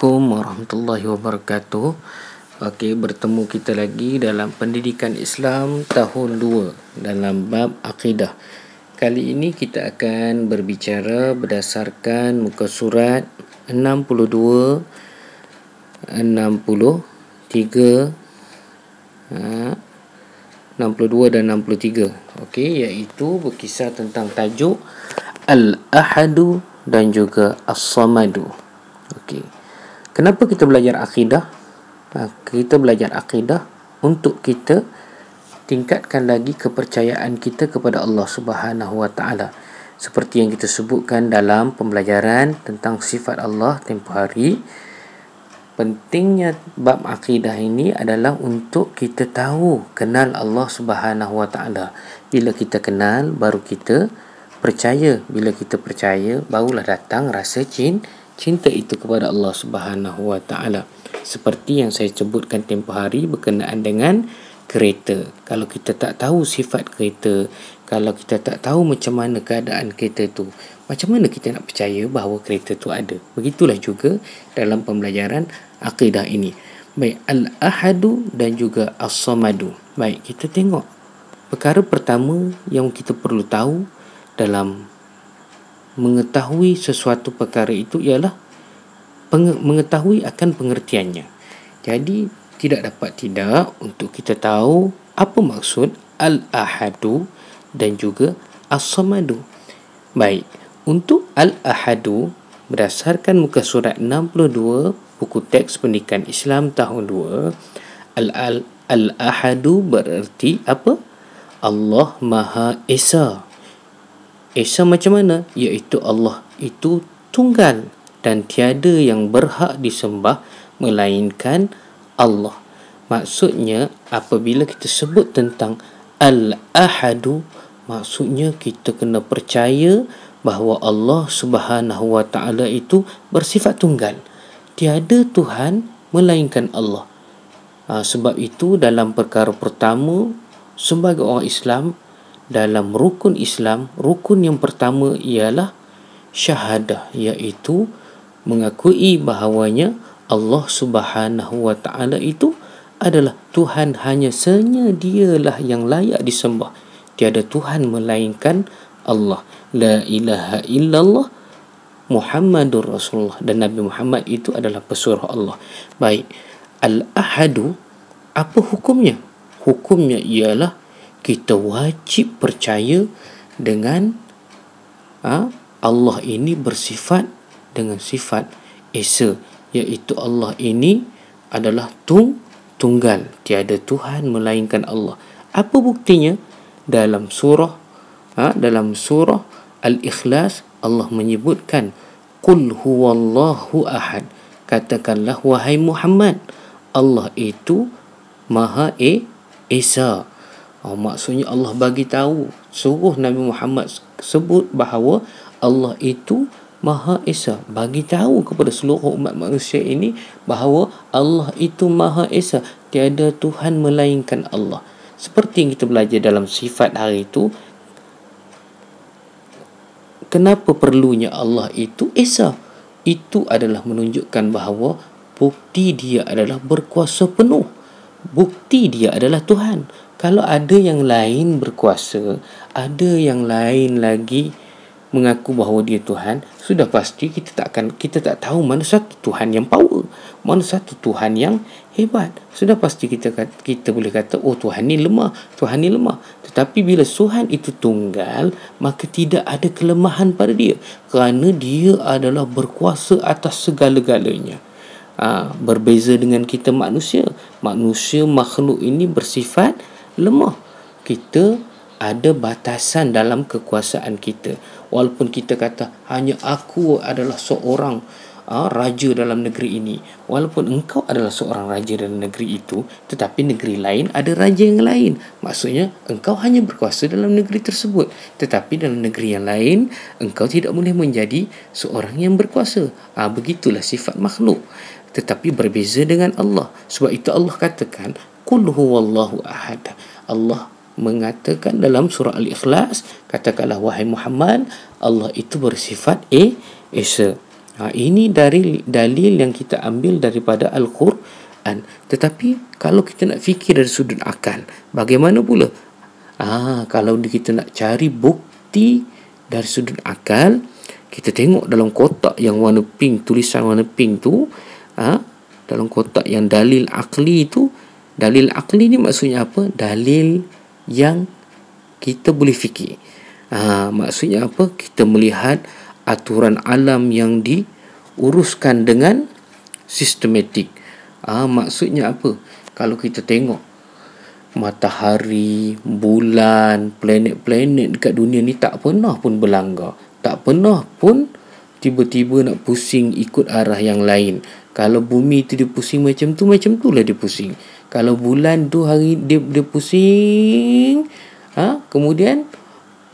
Assalamualaikum warahmatullahi wabarakatuh. Okey, bertemu kita lagi dalam pendidikan Islam tahun 2 dalam bab akidah. Kali ini kita akan berbicara berdasarkan muka surat 62 63 ha, dan 63. Okey, iaitu berkisar tentang tajuk Al-Ahadu dan juga As-Samadu. Okey. Kenapa kita belajar akidah? Ha, kita belajar akidah untuk kita tingkatkan lagi kepercayaan kita kepada Allah Subhanahu Wa Taala. Seperti yang kita sebutkan dalam pembelajaran tentang sifat Allah tempoh hari, pentingnya bab akidah ini adalah untuk kita tahu kenal Allah Subhanahu Wa Taala. Bila kita kenal, baru kita percaya. Bila kita percaya, barulah datang rasa cinta cinta itu kepada Allah Subhanahu Wa Taala seperti yang saya sebutkan tempoh hari berkenaan dengan kereta kalau kita tak tahu sifat kereta kalau kita tak tahu macam mana keadaan kereta itu, macam mana kita nak percaya bahawa kereta itu ada begitulah juga dalam pembelajaran akidah ini baik al-ahadu dan juga as-samadu baik kita tengok perkara pertama yang kita perlu tahu dalam mengetahui sesuatu perkara itu ialah mengetahui akan pengertiannya. Jadi tidak dapat tidak untuk kita tahu apa maksud al-ahadu dan juga as-samadu. Baik, untuk al-ahadu berdasarkan muka surat 62 buku teks pendidikan Islam tahun 2 al al al-ahadu bererti apa? Allah Maha Esa. Esa macam mana? Iaitu Allah itu tunggal dan tiada yang berhak disembah melainkan Allah. Maksudnya apabila kita sebut tentang Al-Ahadu maksudnya kita kena percaya bahawa Allah Subhanahu itu bersifat tunggal. Tiada Tuhan melainkan Allah. Ha, sebab itu dalam perkara pertama sebagai orang Islam dalam rukun Islam, rukun yang pertama ialah syahadah iaitu mengakui bahawanya Allah Subhanahu wa taala itu adalah Tuhan hanya senya dialah yang layak disembah. Tiada Tuhan melainkan Allah. La ilaha illallah Muhammadur Rasulullah dan Nabi Muhammad itu adalah pesuruh Allah. Baik. Al-Ahadu apa hukumnya? Hukumnya ialah kita wajib percaya dengan ha, Allah ini bersifat dengan sifat Esa iaitu Allah ini adalah tung tunggal tiada Tuhan melainkan Allah apa buktinya dalam surah ha, dalam surah Al-Ikhlas Allah menyebutkan Qul Allahu ahad Katakanlah wahai Muhammad Allah itu Maha e-, Esa Esa Oh, maksudnya Allah bagi tahu suruh Nabi Muhammad sebut bahawa Allah itu Maha Esa bagi tahu kepada seluruh umat manusia ini bahawa Allah itu Maha Esa tiada Tuhan melainkan Allah seperti yang kita belajar dalam sifat hari itu kenapa perlunya Allah itu Esa itu adalah menunjukkan bahawa bukti dia adalah berkuasa penuh bukti dia adalah Tuhan. Kalau ada yang lain berkuasa, ada yang lain lagi mengaku bahawa dia Tuhan, sudah pasti kita tak akan kita tak tahu mana satu Tuhan yang power, mana satu Tuhan yang hebat. Sudah pasti kita kita boleh kata oh Tuhan ni lemah, Tuhan ni lemah. Tetapi bila Tuhan itu tunggal, maka tidak ada kelemahan pada dia kerana dia adalah berkuasa atas segala-galanya ha, berbeza dengan kita manusia manusia makhluk ini bersifat lemah kita ada batasan dalam kekuasaan kita walaupun kita kata hanya aku adalah seorang ha, raja dalam negeri ini walaupun engkau adalah seorang raja dalam negeri itu tetapi negeri lain ada raja yang lain maksudnya engkau hanya berkuasa dalam negeri tersebut tetapi dalam negeri yang lain engkau tidak boleh menjadi seorang yang berkuasa ha, begitulah sifat makhluk tetapi berbeza dengan Allah sebab itu Allah katakan qul huwallahu ahad Allah mengatakan dalam surah al-ikhlas katakanlah wahai Muhammad Allah itu bersifat e esa ha, ini dari dalil yang kita ambil daripada al-Quran tetapi kalau kita nak fikir dari sudut akal bagaimana pula ah ha, kalau kita nak cari bukti dari sudut akal kita tengok dalam kotak yang warna pink tulisan warna pink tu ha? dalam kotak yang dalil akli itu dalil akli ni maksudnya apa dalil yang kita boleh fikir ha, maksudnya apa kita melihat aturan alam yang diuruskan dengan sistematik ha, maksudnya apa kalau kita tengok matahari bulan planet-planet dekat dunia ni tak pernah pun berlanggar tak pernah pun tiba-tiba nak pusing ikut arah yang lain. Kalau bumi tu dia pusing macam tu Macam tu lah dia pusing Kalau bulan tu hari dia, dia pusing ha? Kemudian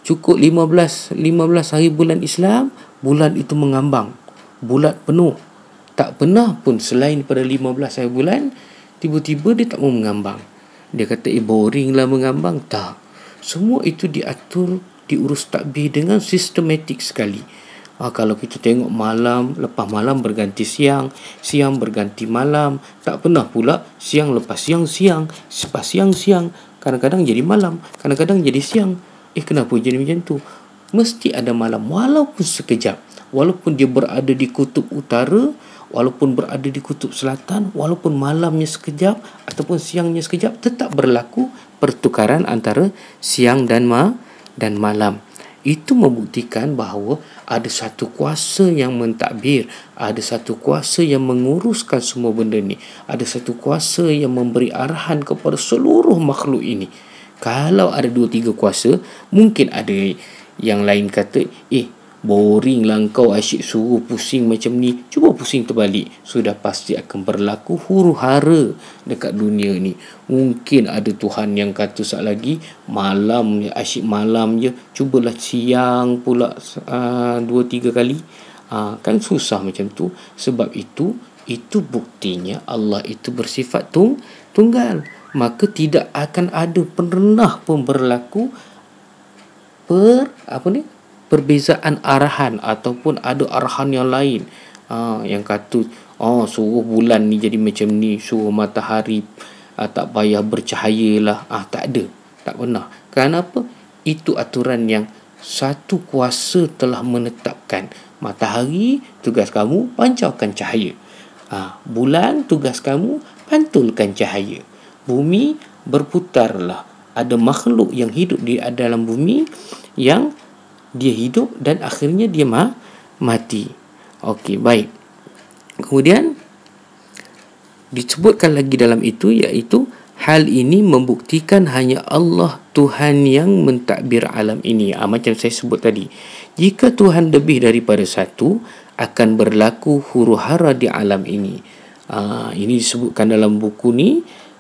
Cukup 15 15 hari bulan Islam Bulan itu mengambang Bulat penuh Tak pernah pun selain pada 15 hari bulan Tiba-tiba dia tak mau mengambang Dia kata eh boring lah mengambang Tak Semua itu diatur Diurus takbir dengan sistematik sekali Sistematik sekali Ha, kalau kita tengok malam lepas malam berganti siang, siang berganti malam, tak pernah pula siang lepas siang siang, lepas siang siang, kadang-kadang jadi malam, kadang-kadang jadi siang. Eh kenapa jadi macam tu? Mesti ada malam walaupun sekejap. Walaupun dia berada di kutub utara, walaupun berada di kutub selatan, walaupun malamnya sekejap ataupun siangnya sekejap tetap berlaku pertukaran antara siang dan ma dan malam itu membuktikan bahawa ada satu kuasa yang mentadbir ada satu kuasa yang menguruskan semua benda ni ada satu kuasa yang memberi arahan kepada seluruh makhluk ini kalau ada dua tiga kuasa mungkin ada yang lain kata eh Boring lah kau asyik suruh pusing macam ni Cuba pusing terbalik Sudah pasti akan berlaku huru hara Dekat dunia ni Mungkin ada Tuhan yang kata saat lagi Malam je asyik malam je Cubalah siang pula uh, Dua tiga kali uh, Kan susah macam tu Sebab itu Itu buktinya Allah itu bersifat tung tunggal Maka tidak akan ada pernah pun berlaku Per Apa ni perbezaan arahan ataupun ada arahan yang lain ha, yang kata oh suruh bulan ni jadi macam ni suruh matahari uh, tak payah bercahaya lah ah ha, tak ada tak pernah kenapa itu aturan yang satu kuasa telah menetapkan matahari tugas kamu pancarkan cahaya ha, bulan tugas kamu pantulkan cahaya bumi berputarlah ada makhluk yang hidup di dalam bumi yang dia hidup dan akhirnya dia ma- mati. Okey, baik. Kemudian disebutkan lagi dalam itu iaitu hal ini membuktikan hanya Allah Tuhan yang mentadbir alam ini. Ah macam saya sebut tadi. Jika Tuhan lebih daripada satu, akan berlaku huru-hara di alam ini. Ah ini disebutkan dalam buku ni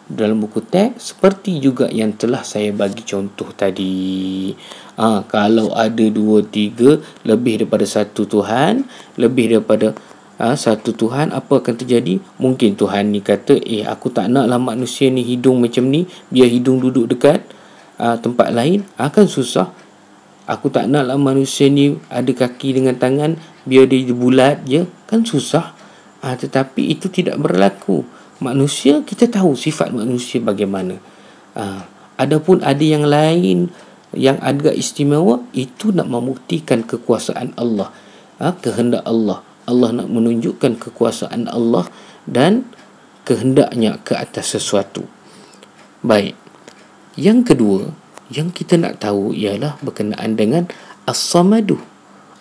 dalam buku teks seperti juga yang telah saya bagi contoh tadi. Ha, kalau ada dua, tiga, lebih daripada satu Tuhan, lebih daripada ha, satu Tuhan, apa akan terjadi? Mungkin Tuhan ni kata, eh aku tak naklah manusia ni hidung macam ni, biar hidung duduk dekat ha, tempat lain, akan susah. Aku tak naklah manusia ni ada kaki dengan tangan, biar dia bulat je, kan susah. Ha, tetapi itu tidak berlaku manusia kita tahu sifat manusia bagaimana ha, adapun ada yang lain yang agak istimewa itu nak membuktikan kekuasaan Allah ha, kehendak Allah Allah nak menunjukkan kekuasaan Allah dan kehendaknya ke atas sesuatu baik yang kedua yang kita nak tahu ialah berkenaan dengan As-Samadu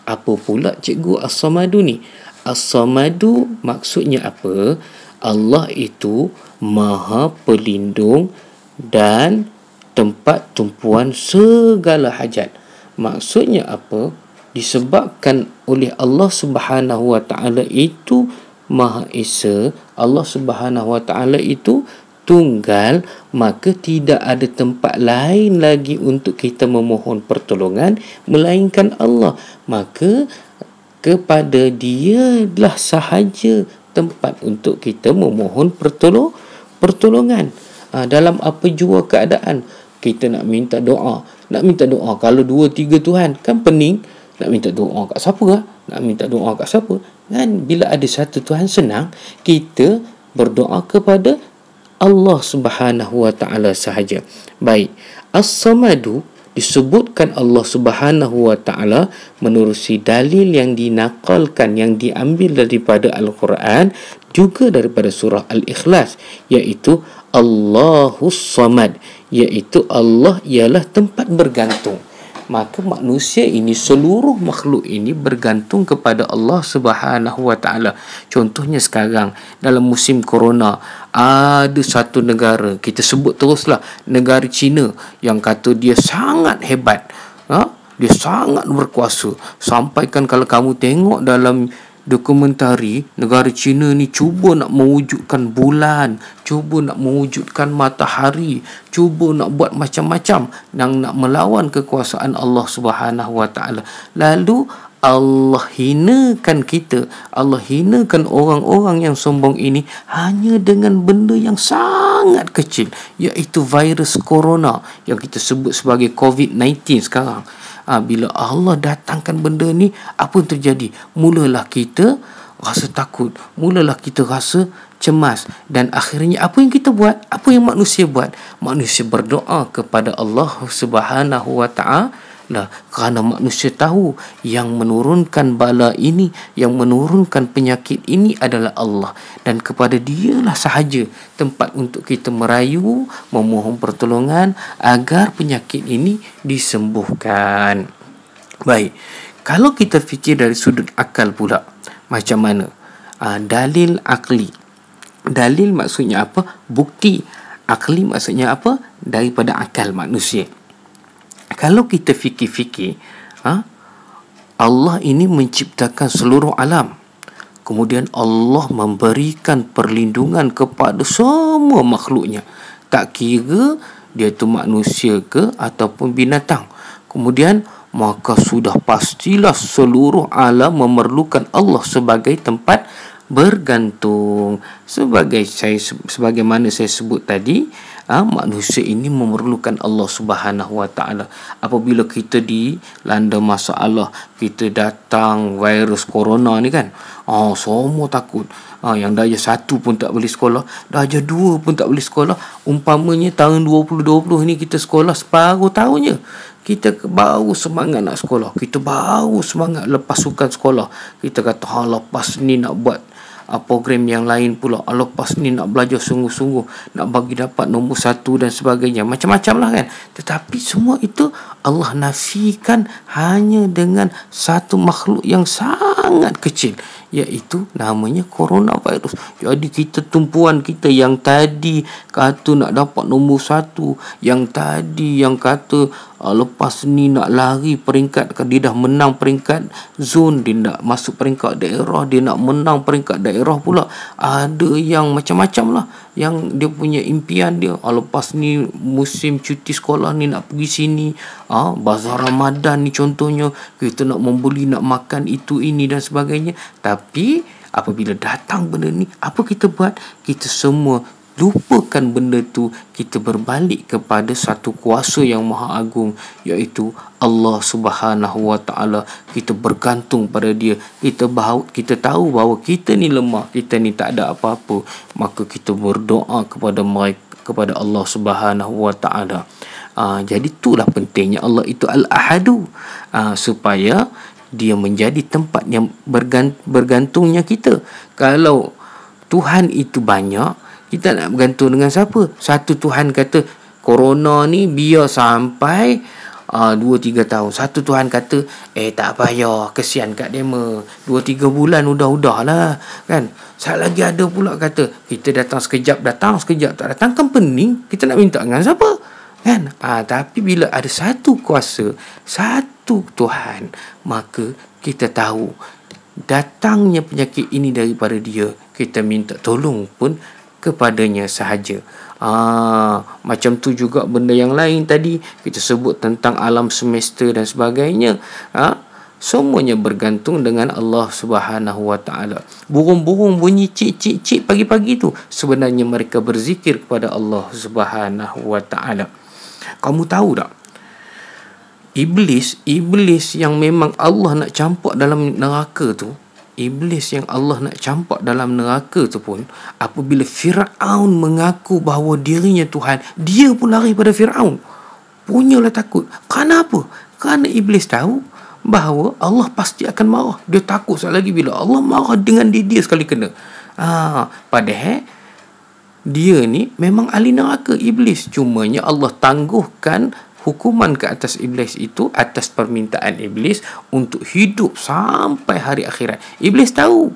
apa pula cikgu As-Samadu ni As-Samadu maksudnya apa Allah itu maha pelindung dan tempat tumpuan segala hajat. Maksudnya apa? Disebabkan oleh Allah Subhanahu Wa Taala itu maha esa, Allah Subhanahu Wa Taala itu tunggal, maka tidak ada tempat lain lagi untuk kita memohon pertolongan melainkan Allah. Maka kepada dia lah sahaja tempat untuk kita memohon pertolong, pertolongan ha, dalam apa jua keadaan kita nak minta doa nak minta doa kalau dua tiga Tuhan kan pening nak minta doa kat siapa lah? nak minta doa kat siapa kan bila ada satu Tuhan senang kita berdoa kepada Allah Subhanahu Wa Taala sahaja baik as-samadu disebutkan Allah Subhanahu wa taala menerusi dalil yang dinakalkan yang diambil daripada Al-Quran juga daripada surah Al-Ikhlas iaitu Allahus Samad iaitu Allah ialah tempat bergantung maka manusia ini seluruh makhluk ini bergantung kepada Allah Subhanahu Wa Taala contohnya sekarang dalam musim corona ada satu negara kita sebut teruslah negara China yang kata dia sangat hebat ha? dia sangat berkuasa sampaikan kalau kamu tengok dalam dokumentari negara China ni cuba nak mewujudkan bulan, cuba nak mewujudkan matahari, cuba nak buat macam-macam yang nak melawan kekuasaan Allah Subhanahu Wa Taala. Lalu Allah hinakan kita, Allah hinakan orang-orang yang sombong ini hanya dengan benda yang sangat kecil iaitu virus corona yang kita sebut sebagai COVID-19 sekarang ha, bila Allah datangkan benda ni apa yang terjadi mulalah kita rasa takut mulalah kita rasa cemas dan akhirnya apa yang kita buat apa yang manusia buat manusia berdoa kepada Allah Subhanahu wa taala Nah, kerana manusia tahu yang menurunkan bala ini, yang menurunkan penyakit ini adalah Allah. Dan kepada dialah sahaja tempat untuk kita merayu, memohon pertolongan agar penyakit ini disembuhkan. Baik, kalau kita fikir dari sudut akal pula, macam mana? Uh, dalil akli. Dalil maksudnya apa? Bukti. Akli maksudnya apa? Daripada akal manusia kalau kita fikir-fikir ha? Allah ini menciptakan seluruh alam kemudian Allah memberikan perlindungan kepada semua makhluknya tak kira dia tu manusia ke ataupun binatang kemudian maka sudah pastilah seluruh alam memerlukan Allah sebagai tempat bergantung sebagai saya sebagaimana saya sebut tadi ha, manusia ini memerlukan Allah Subhanahu Wa Taala apabila kita dilanda masalah kita datang virus corona ni kan oh semua takut ha, yang daya satu pun tak boleh sekolah daya dua pun tak boleh sekolah umpamanya tahun 2020 ni kita sekolah separuh tahunnya kita baru semangat nak sekolah kita baru semangat lepas sukan sekolah kita kata ha lepas ni nak buat uh, program yang lain pula ah, lepas ni nak belajar sungguh-sungguh nak bagi dapat nombor satu dan sebagainya macam-macam lah kan tetapi semua itu Allah nafikan hanya dengan satu makhluk yang sangat kecil iaitu namanya coronavirus. Jadi kita tumpuan kita yang tadi kata nak dapat nombor satu, yang tadi yang kata uh, lepas ni nak lari peringkat, dia dah menang peringkat zone, dia nak masuk peringkat daerah, dia nak menang peringkat daerah pula. Ada yang macam-macam lah yang dia punya impian dia. Uh, lepas ni musim cuti sekolah ni nak pergi sini, ha, bazar Ramadan ni contohnya kita nak membeli nak makan itu ini dan sebagainya tapi apabila datang benda ni apa kita buat kita semua lupakan benda tu kita berbalik kepada satu kuasa yang maha agung iaitu Allah Subhanahu Wa Taala kita bergantung pada dia kita bahawa, kita tahu bahawa kita ni lemah kita ni tak ada apa-apa maka kita berdoa kepada mereka kepada Allah Subhanahu Wa Taala Ah, jadi itulah pentingnya Allah itu Al-Ahadu ah, supaya dia menjadi tempat yang bergantungnya kita kalau Tuhan itu banyak kita nak bergantung dengan siapa satu Tuhan kata corona ni biar sampai uh, ah, 2-3 tahun satu Tuhan kata eh tak payah kesian kat dia 2-3 bulan udah-udah lah kan saya lagi ada pula kata kita datang sekejap datang sekejap tak datang kan pening kita nak minta dengan siapa kan ha, tapi bila ada satu kuasa satu Tuhan maka kita tahu datangnya penyakit ini daripada dia kita minta tolong pun kepadanya sahaja Ah, macam tu juga benda yang lain tadi kita sebut tentang alam semesta dan sebagainya ah, semuanya bergantung dengan Allah Subhanahu Wa Taala burung-burung bunyi cik cik cik pagi-pagi tu sebenarnya mereka berzikir kepada Allah Subhanahu kamu tahu tak? Iblis, iblis yang memang Allah nak campak dalam neraka tu, iblis yang Allah nak campak dalam neraka tu pun apabila Firaun mengaku bahawa dirinya Tuhan, dia pun lari pada Firaun. Punyalah takut. Kenapa? Kerana iblis tahu bahawa Allah pasti akan marah. Dia takut sekali lagi bila Allah marah dengan dia, dia sekali kena. Ah, ha, padahal dia ni memang ahli neraka iblis cumanya Allah tangguhkan hukuman ke atas iblis itu atas permintaan iblis untuk hidup sampai hari akhirat iblis tahu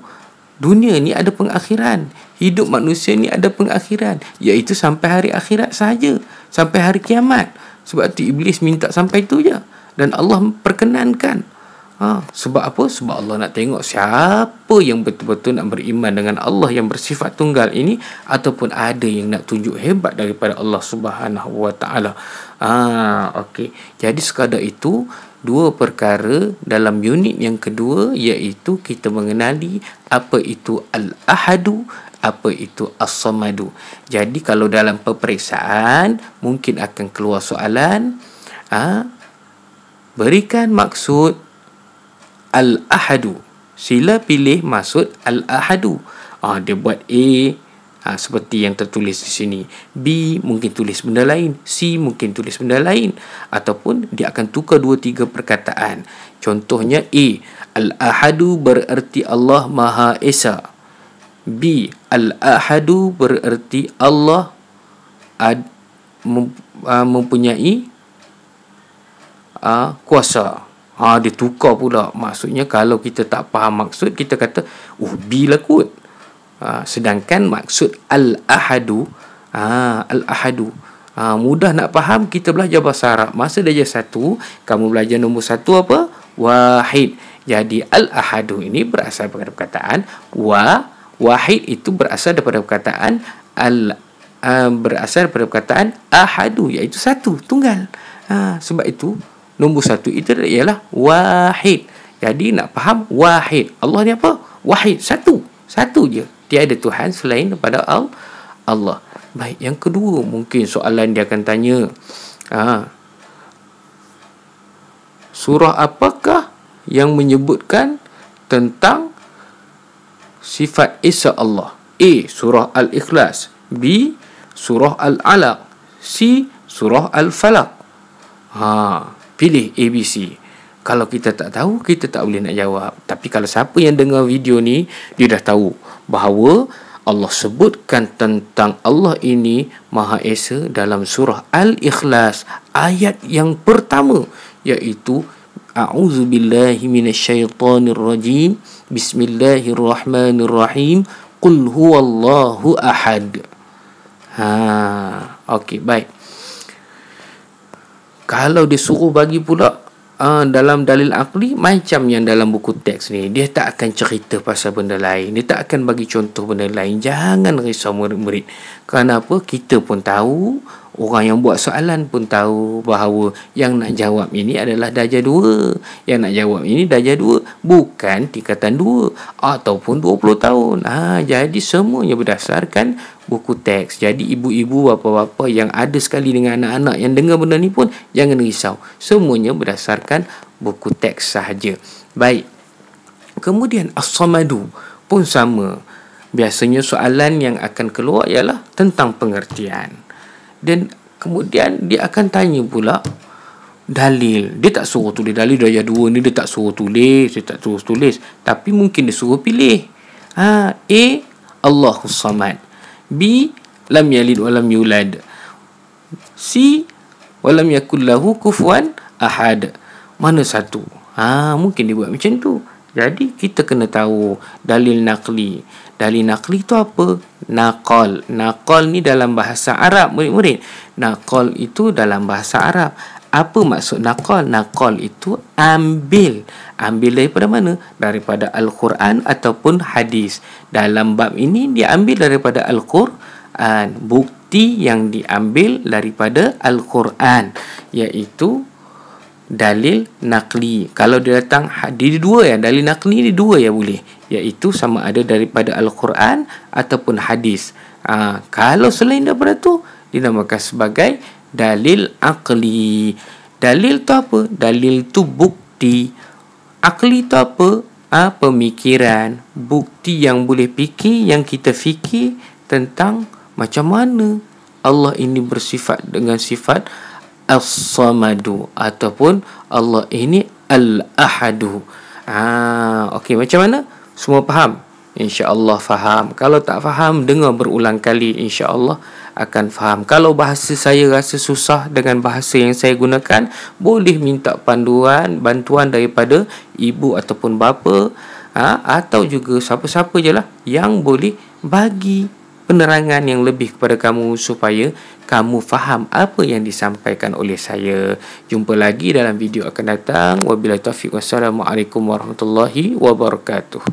dunia ni ada pengakhiran hidup manusia ni ada pengakhiran iaitu sampai hari akhirat saja sampai hari kiamat sebab tu iblis minta sampai tu je dan Allah perkenankan Ha. Sebab apa? Sebab Allah nak tengok siapa yang betul-betul nak beriman dengan Allah yang bersifat tunggal ini ataupun ada yang nak tunjuk hebat daripada Allah Subhanahu Wa Taala. Ha, okey. Jadi sekadar itu dua perkara dalam unit yang kedua iaitu kita mengenali apa itu al-ahadu apa itu as-samadu. Jadi kalau dalam peperiksaan mungkin akan keluar soalan ha, berikan maksud al-ahadu. Sila pilih maksud al-ahadu. Ah dia buat A ha, seperti yang tertulis di sini. B mungkin tulis benda lain, C mungkin tulis benda lain ataupun dia akan tukar dua tiga perkataan. Contohnya A al-ahadu bererti Allah Maha Esa. B al-ahadu bererti Allah ad, mem, uh, mempunyai uh, kuasa. kuasa. Ha, dia tukar pula. Maksudnya kalau kita tak faham maksud, kita kata, uh, oh, bila kot. Ha, sedangkan maksud al-ahadu, ha, al-ahadu. Ha, mudah nak faham, kita belajar bahasa Arab. Masa dia satu, kamu belajar nombor satu apa? Wahid. Jadi al-ahadu ini berasal daripada perkataan wa wahid itu berasal daripada perkataan al uh, berasal daripada perkataan ahadu iaitu satu tunggal. Ha, sebab itu nombor satu itu ialah wahid. Jadi nak faham wahid. Allah ni apa? Wahid. Satu. Satu je. Tiada Tuhan selain daripada Allah. Baik. Yang kedua mungkin soalan dia akan tanya. Ha. Surah apakah yang menyebutkan tentang sifat Isa Allah? A. Surah Al-Ikhlas B. Surah Al-Alaq C. Surah Al-Falaq Haa pilih ABC kalau kita tak tahu kita tak boleh nak jawab tapi kalau siapa yang dengar video ni dia dah tahu bahawa Allah sebutkan tentang Allah ini Maha Esa dalam surah Al-Ikhlas ayat yang pertama iaitu A'udzu billahi minasyaitonir rajim Bismillahirrahmanirrahim Qul huwallahu ahad Ha okey baik kalau dia suruh bagi pula uh, dalam dalil akli macam yang dalam buku teks ni dia tak akan cerita pasal benda lain dia tak akan bagi contoh benda lain jangan risau murid-murid kenapa kita pun tahu Orang yang buat soalan pun tahu bahawa yang nak jawab ini adalah darjah dua Yang nak jawab ini darjah dua bukan tingkatan dua ataupun dua puluh tahun. Ha, jadi semuanya berdasarkan buku teks. Jadi ibu-ibu, bapa-bapa yang ada sekali dengan anak-anak yang dengar benda ni pun jangan risau. Semuanya berdasarkan buku teks sahaja. Baik. Kemudian as-samadu pun sama. Biasanya soalan yang akan keluar ialah tentang pengertian. Dan kemudian dia akan tanya pula dalil. Dia tak suruh tulis dalil daya dua ni. Dia tak suruh tulis. Dia tak suruh tulis. Tapi mungkin dia suruh pilih. Ha, A. Allahu samad. B. Lam yalid walam yulad. C. Walam yakullahu kufwan ahad. Mana satu? Ha, mungkin dia buat macam tu. Jadi kita kena tahu dalil nakli Dalil nakli itu apa? Naqal. Naqal ni dalam bahasa Arab, murid-murid. Naqal itu dalam bahasa Arab. Apa maksud naqal? Naqal itu ambil. Ambil daripada mana? Daripada Al-Quran ataupun hadis. Dalam bab ini, dia ambil daripada Al-Quran. Bukti yang diambil daripada Al-Quran. Iaitu dalil nakli. Kalau dia datang hadis dua ya, dalil nakli ni dua ya boleh. Iaitu sama ada daripada Al-Quran ataupun hadis. Ha, kalau selain daripada tu, dinamakan sebagai dalil akli. Dalil tu apa? Dalil tu bukti. Akli tu apa? Ha, pemikiran. Bukti yang boleh fikir, yang kita fikir tentang macam mana Allah ini bersifat dengan sifat As-Samadu ataupun Allah ini Al-Ahadu. Ah, okey macam mana? Semua faham? Allah faham. Kalau tak faham, dengar berulang kali. insya Allah akan faham. Kalau bahasa saya rasa susah dengan bahasa yang saya gunakan, boleh minta panduan, bantuan daripada ibu ataupun bapa ha, atau juga siapa-siapa je lah yang boleh bagi penerangan yang lebih kepada kamu supaya kamu faham apa yang disampaikan oleh saya. Jumpa lagi dalam video akan datang. Wabillahi taufiq wassalamualaikum warahmatullahi wabarakatuh.